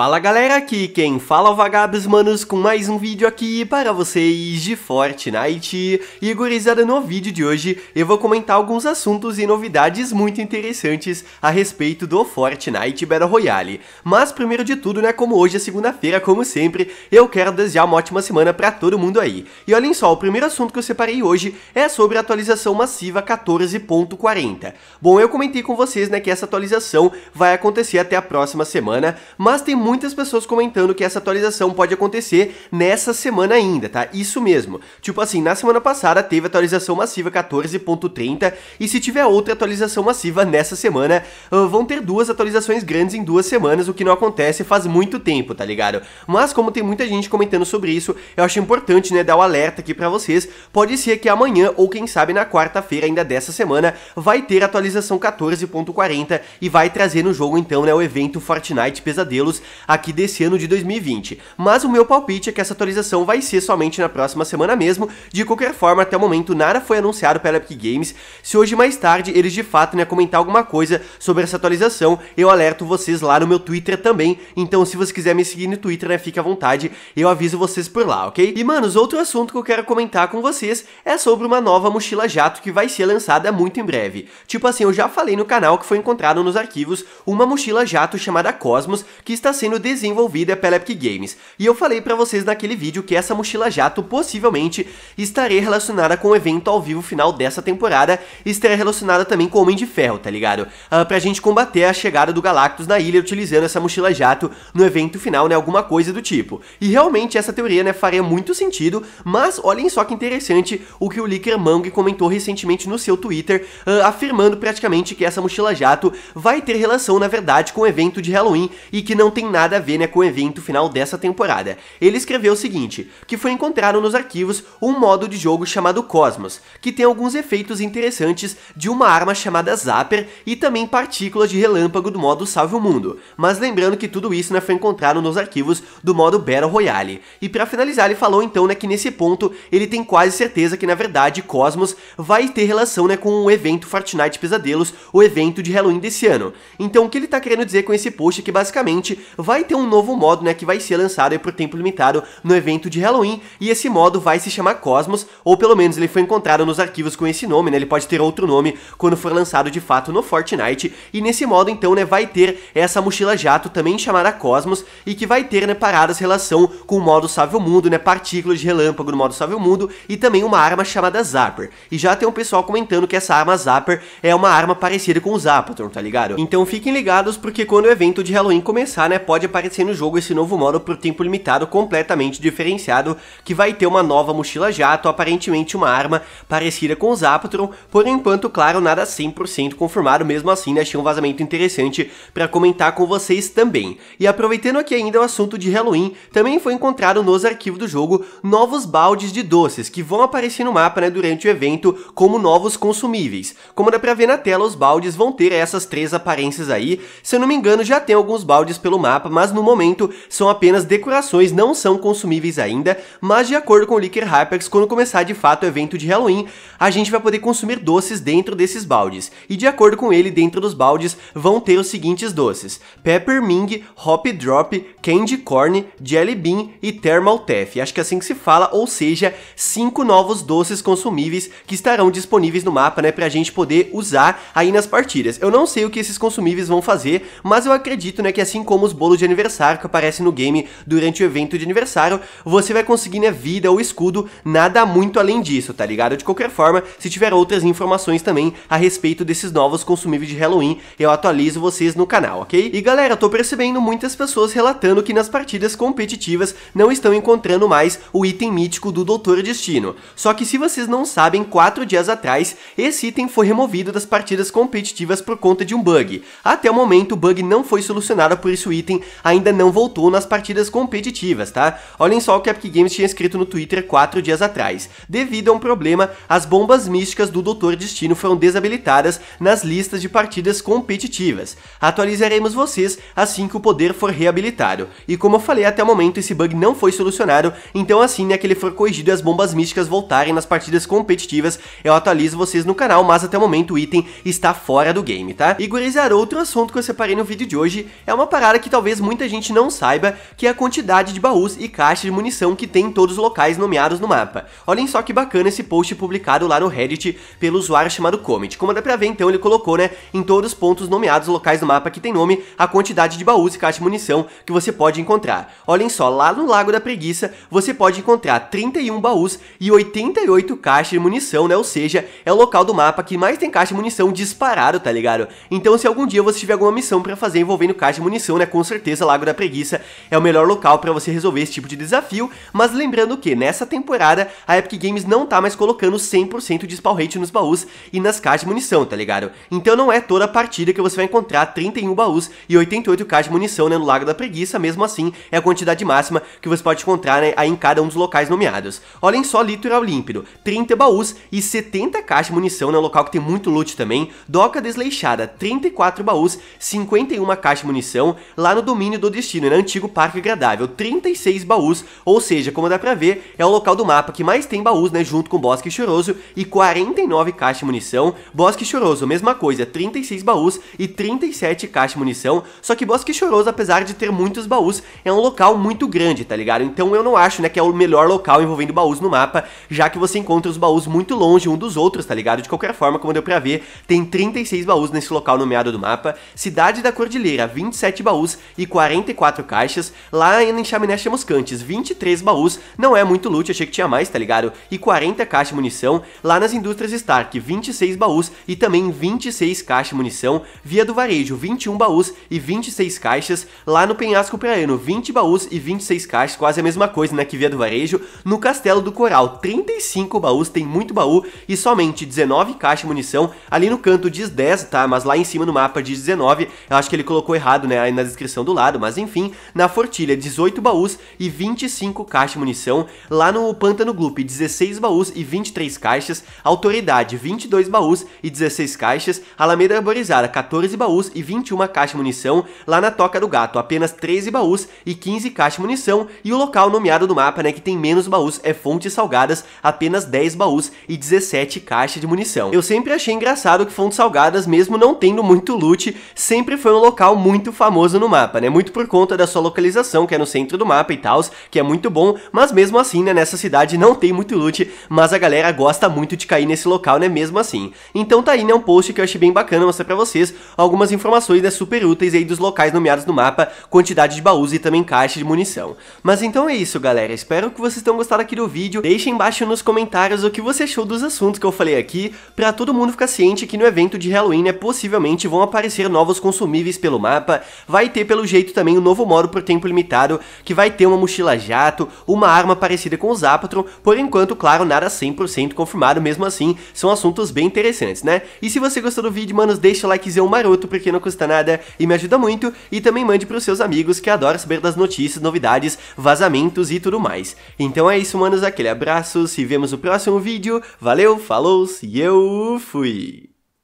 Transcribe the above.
Fala galera, aqui quem fala é o Vagabos Manos com mais um vídeo aqui para vocês de Fortnite. E gurizada, no vídeo de hoje eu vou comentar alguns assuntos e novidades muito interessantes a respeito do Fortnite Battle Royale. Mas primeiro de tudo, né, como hoje é segunda-feira, como sempre, eu quero desejar uma ótima semana para todo mundo aí. E olhem só, o primeiro assunto que eu separei hoje é sobre a atualização massiva 14.40. Bom, eu comentei com vocês, né, que essa atualização vai acontecer até a próxima semana, mas tem muitas pessoas comentando que essa atualização pode acontecer nessa semana ainda, tá? Isso mesmo. Tipo assim, na semana passada teve atualização massiva 14.30 e se tiver outra atualização massiva nessa semana, uh, vão ter duas atualizações grandes em duas semanas, o que não acontece faz muito tempo, tá ligado? Mas como tem muita gente comentando sobre isso, eu acho importante, né, dar o um alerta aqui para vocês. Pode ser que amanhã ou quem sabe na quarta-feira ainda dessa semana vai ter atualização 14.40 e vai trazer no jogo então, né, o evento Fortnite Pesadelos aqui desse ano de 2020. Mas o meu palpite é que essa atualização vai ser somente na próxima semana mesmo. De qualquer forma, até o momento nada foi anunciado pela Epic Games. Se hoje mais tarde eles de fato né, comentar alguma coisa sobre essa atualização, eu alerto vocês lá no meu Twitter também. Então, se você quiser me seguir no Twitter, né, fique à vontade, eu aviso vocês por lá, ok? E, manos, outro assunto que eu quero comentar com vocês é sobre uma nova mochila jato que vai ser lançada muito em breve. Tipo assim, eu já falei no canal que foi encontrado nos arquivos uma mochila jato chamada Cosmos, que está sendo desenvolvida pela Epic Games. E eu falei para vocês naquele vídeo que essa mochila jato possivelmente estaria relacionada com o evento ao vivo final dessa temporada, e estaria relacionada também com o Homem de Ferro, tá ligado? Uh, pra gente combater a chegada do Galactus na ilha utilizando essa mochila jato no evento final, né, alguma coisa do tipo. E realmente essa teoria, né, faria muito sentido, mas olhem só que interessante o que o Licker Mang comentou recentemente no seu Twitter, uh, afirmando praticamente que essa mochila jato vai ter relação, na verdade, com o evento de Halloween e que não tem nada a ver né, com o evento final dessa temporada. Ele escreveu o seguinte, que foi encontrado nos arquivos um modo de jogo chamado Cosmos, que tem alguns efeitos interessantes de uma arma chamada Zapper e também partículas de relâmpago do modo Salve o Mundo, mas lembrando que tudo isso né, foi encontrado nos arquivos do modo Battle Royale. E para finalizar ele falou então né, que nesse ponto ele tem quase certeza que na verdade Cosmos vai ter relação né, com o evento Fortnite Pesadelos, o evento de Halloween desse ano. Então o que ele está querendo dizer com esse post é que basicamente vai ter um novo modo, né, que vai ser lançado por tempo limitado no evento de Halloween, e esse modo vai se chamar Cosmos, ou pelo menos ele foi encontrado nos arquivos com esse nome, né, ele pode ter outro nome quando for lançado de fato no Fortnite, e nesse modo, então, né, vai ter essa mochila jato também chamada Cosmos, e que vai ter, né, paradas relação com o modo Salve o Mundo, né, partículas de relâmpago no modo Salve o Mundo, e também uma arma chamada Zapper, e já tem um pessoal comentando que essa arma Zapper é uma arma parecida com o Zapatron, tá ligado? Então fiquem ligados, porque quando o evento de Halloween começar, né, pode aparecer no jogo esse novo modo por tempo limitado completamente diferenciado, que vai ter uma nova mochila jato, aparentemente uma arma parecida com o Zapatron, por enquanto, claro, nada 100% confirmado, mesmo assim né, achei um vazamento interessante para comentar com vocês também. E aproveitando aqui ainda o assunto de Halloween, também foi encontrado nos arquivos do jogo novos baldes de doces, que vão aparecer no mapa né, durante o evento como novos consumíveis. Como dá pra ver na tela, os baldes vão ter essas três aparências aí, se eu não me engano já tem alguns baldes pelo mapa, mas no momento são apenas decorações, não são consumíveis ainda, mas de acordo com o Licker Hypex, quando começar de fato o evento de Halloween, a gente vai poder consumir doces dentro desses baldes. E de acordo com ele, dentro dos baldes vão ter os seguintes doces: Peppermint, Hop Drop, Candy Corn, Jelly Bean e Thermal Taff. Acho que é assim que se fala, ou seja, cinco novos doces consumíveis que estarão disponíveis no mapa, né, pra gente poder usar aí nas partidas. Eu não sei o que esses consumíveis vão fazer, mas eu acredito, né, que assim como os bolo de aniversário que aparece no game durante o evento de aniversário, você vai conseguir né, vida ou escudo, nada muito além disso, tá ligado? De qualquer forma, se tiver outras informações também a respeito desses novos consumíveis de Halloween, eu atualizo vocês no canal, ok? E galera, tô percebendo muitas pessoas relatando que nas partidas competitivas não estão encontrando mais o item mítico do Doutor Destino. Só que se vocês não sabem, quatro dias atrás, esse item foi removido das partidas competitivas por conta de um bug. Até o momento, o bug não foi solucionado, por isso o item ainda não voltou nas partidas competitivas, tá? Olhem só o que a Epic Games tinha escrito no Twitter quatro dias atrás. Devido a um problema, as bombas místicas do Doutor Destino foram desabilitadas nas listas de partidas competitivas. Atualizaremos vocês assim que o poder for reabilitado. E como eu falei, até o momento esse bug não foi solucionado, então assim né, que ele for corrigido e as bombas místicas voltarem nas partidas competitivas, eu atualizo vocês no canal, mas até o momento o item está fora do game, tá? E gurizar, outro assunto que eu separei no vídeo de hoje é uma parada que talvez talvez muita gente não saiba, que é a quantidade de baús e caixas de munição que tem em todos os locais nomeados no mapa. Olhem só que bacana esse post publicado lá no Reddit pelo usuário chamado Comet. Como dá pra ver, então, ele colocou, né, em todos os pontos nomeados locais do mapa que tem nome, a quantidade de baús e caixas de munição que você pode encontrar. Olhem só, lá no Lago da Preguiça, você pode encontrar 31 baús e 88 caixas de munição, né, ou seja, é o local do mapa que mais tem caixa de munição disparado, tá ligado? Então, se algum dia você tiver alguma missão pra fazer envolvendo caixa de munição, né, com certeza Lago da Preguiça é o melhor local para você resolver esse tipo de desafio, mas lembrando que nessa temporada a Epic Games não tá mais colocando 100% de spawn rate nos baús e nas caixas de munição, tá ligado? Então não é toda partida que você vai encontrar 31 baús e 88 caixas de munição né, no Lago da Preguiça, mesmo assim é a quantidade máxima que você pode encontrar né, em cada um dos locais nomeados. Olhem só Litoral Límpido, 30 baús e 70 caixas de munição, né, um local que tem muito loot também, Doca Desleixada, 34 baús, 51 caixas de munição, lá no no domínio do destino e né? no antigo Parque Agradável, 36 baús, ou seja, como dá pra ver, é o local do mapa que mais tem baús, né, junto com Bosque Choroso, e 49 caixas de munição, Bosque Choroso, mesma coisa, 36 baús e 37 caixas de munição, só que Bosque Choroso, apesar de ter muitos baús, é um local muito grande, tá ligado? Então eu não acho, né, que é o melhor local envolvendo baús no mapa, já que você encontra os baús muito longe um dos outros, tá ligado? De qualquer forma, como deu pra ver, tem 36 baús nesse local nomeado do mapa, Cidade da Cordilheira, 27 baús, e 44 caixas. Lá em Chaminés temos cantes, 23 baús, não é muito loot, achei que tinha mais, tá ligado? E 40 caixas de munição. Lá nas indústrias Stark, 26 baús e também 26 caixas de munição. Via do varejo, 21 baús e 26 caixas. Lá no penhasco praiano, 20 baús e 26 caixas, quase a mesma coisa, né, que via do varejo. No castelo do coral, 35 baús, tem muito baú e somente 19 caixas de munição. Ali no canto diz 10, tá? Mas lá em cima no mapa diz 19, eu acho que ele colocou errado, né, aí na descrição munição do lado, mas enfim, na Fortilha 18 baús e 25 caixas de munição, lá no Pântano Gloop 16 baús e 23 caixas, Autoridade 22 baús e 16 caixas, Alameda Arborizada 14 baús e 21 caixas de munição, lá na Toca do Gato apenas 13 baús e 15 caixas de munição, e o local nomeado no mapa né, que tem menos baús é Fontes Salgadas, apenas 10 baús e 17 caixas de munição. Eu sempre achei engraçado que Fontes Salgadas, mesmo não tendo muito loot, sempre foi um local muito famoso no mapa mapa, né? Muito por conta da sua localização, que é no centro do mapa e tal, que é muito bom, mas mesmo assim, né, nessa cidade não tem muito loot, mas a galera gosta muito de cair nesse local, né, mesmo assim. Então tá aí, né, um post que eu achei bem bacana mostrar pra vocês algumas informações, né, super úteis aí dos locais nomeados no mapa, quantidade de baús e também caixa de munição. Mas então é isso, galera, espero que vocês tenham gostado aqui do vídeo, deixem embaixo nos comentários o que você achou dos assuntos que eu falei aqui, pra todo mundo ficar ciente que no evento de Halloween, né, possivelmente vão aparecer novos consumíveis pelo mapa, vai ter pelo pelo jeito também o um novo modo por tempo limitado, que vai ter uma mochila jato, uma arma parecida com o Zapatron, por enquanto, claro, nada 100% confirmado, mesmo assim, são assuntos bem interessantes, né? E se você gostou do vídeo, manos, deixa o likezão maroto, porque não custa nada e me ajuda muito, e também mande pros seus amigos que adoram saber das notícias, novidades, vazamentos e tudo mais. Então é isso, manos, aquele abraço, se vemos no próximo vídeo, valeu, falou e eu fui!